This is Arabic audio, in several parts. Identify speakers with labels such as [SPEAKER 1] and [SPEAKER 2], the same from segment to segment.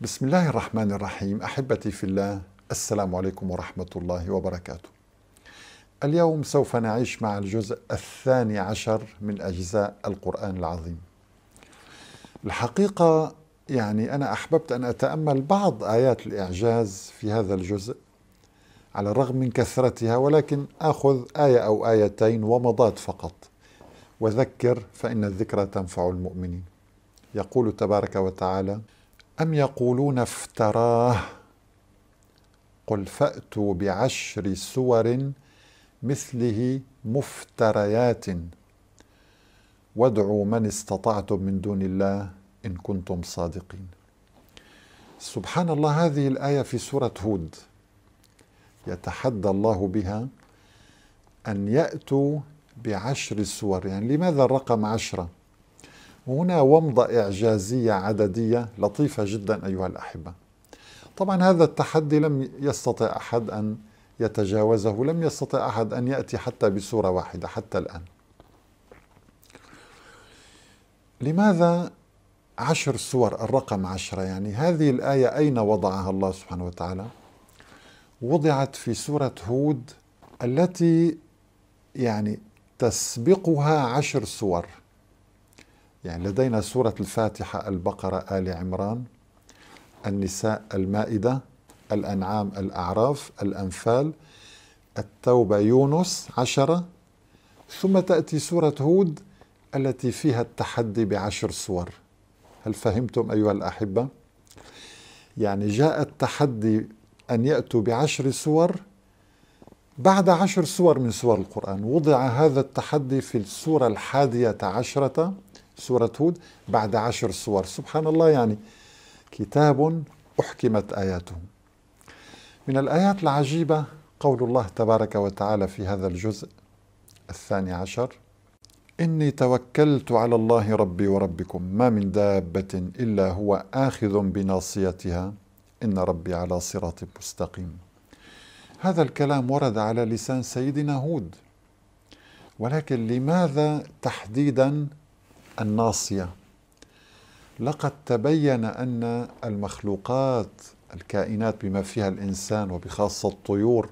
[SPEAKER 1] بسم الله الرحمن الرحيم احبتي في الله السلام عليكم ورحمه الله وبركاته. اليوم سوف نعيش مع الجزء الثاني عشر من اجزاء القران العظيم. الحقيقه يعني انا احببت ان اتامل بعض ايات الاعجاز في هذا الجزء على الرغم من كثرتها ولكن اخذ ايه او ايتين ومضات فقط. وذكر فان الذكرى تنفع المؤمنين. يقول تبارك وتعالى: أم يقولون افتراه قل فأتوا بعشر سور مثله مفتريات وادعوا من استطعتم من دون الله إن كنتم صادقين سبحان الله هذه الآية في سورة هود يتحدى الله بها أن يأتوا بعشر سور يعني لماذا الرقم عشرة وهنا ومضة إعجازية عددية لطيفة جدا أيها الأحبة طبعا هذا التحدي لم يستطع أحد أن يتجاوزه لم يستطع أحد أن يأتي حتى بصورة واحدة حتى الآن لماذا عشر سور الرقم عشرة يعني هذه الآية أين وضعها الله سبحانه وتعالى وضعت في سورة هود التي يعني تسبقها عشر سور يعني لدينا سورة الفاتحة البقرة آل عمران النساء المائدة الأنعام الأعراف الأنفال التوبة يونس عشرة ثم تأتي سورة هود التي فيها التحدي بعشر صور هل فهمتم أيها الأحبة؟ يعني جاء التحدي أن يأتوا بعشر صور بعد عشر سور من سور القرآن وضع هذا التحدي في السورة الحادية عشرة سورة هود بعد عشر سور سبحان الله يعني كتاب أحكمت آياته من الآيات العجيبة قول الله تبارك وتعالى في هذا الجزء الثاني عشر إني توكلت على الله ربي وربكم ما من دابة إلا هو آخذ بناصيتها إن ربي على صراط مستقيم هذا الكلام ورد على لسان سيدنا هود ولكن لماذا تحديدا الناصيه لقد تبين ان المخلوقات الكائنات بما فيها الانسان وبخاصه الطيور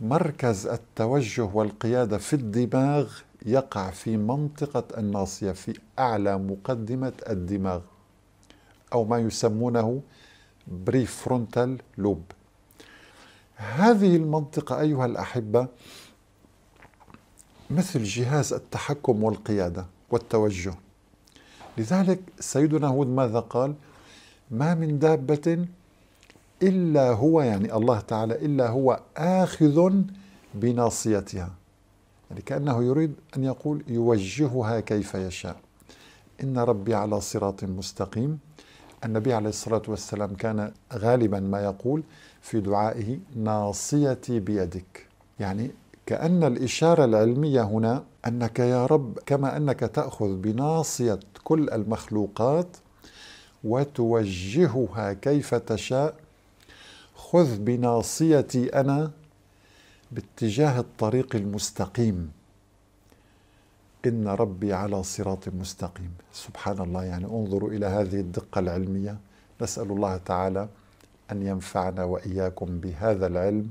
[SPEAKER 1] مركز التوجه والقياده في الدماغ يقع في منطقه الناصيه في اعلى مقدمه الدماغ او ما يسمونه بريفرونتال لوب هذه المنطقه ايها الاحبه مثل جهاز التحكم والقياده والتوجه لذلك سيدنا هود ماذا قال ما من دابة إلا هو يعني الله تعالى إلا هو آخذ بناصيتها يعني كأنه يريد أن يقول يوجهها كيف يشاء إن ربي على صراط مستقيم النبي عليه الصلاة والسلام كان غالبا ما يقول في دعائه ناصيتي بيدك يعني كأن الإشارة العلمية هنا أنك يا رب كما أنك تأخذ بناصية كل المخلوقات وتوجهها كيف تشاء خذ بناصيتي أنا باتجاه الطريق المستقيم إن ربي على صراط مستقيم سبحان الله يعني انظروا إلى هذه الدقة العلمية نسأل الله تعالى أن ينفعنا وإياكم بهذا العلم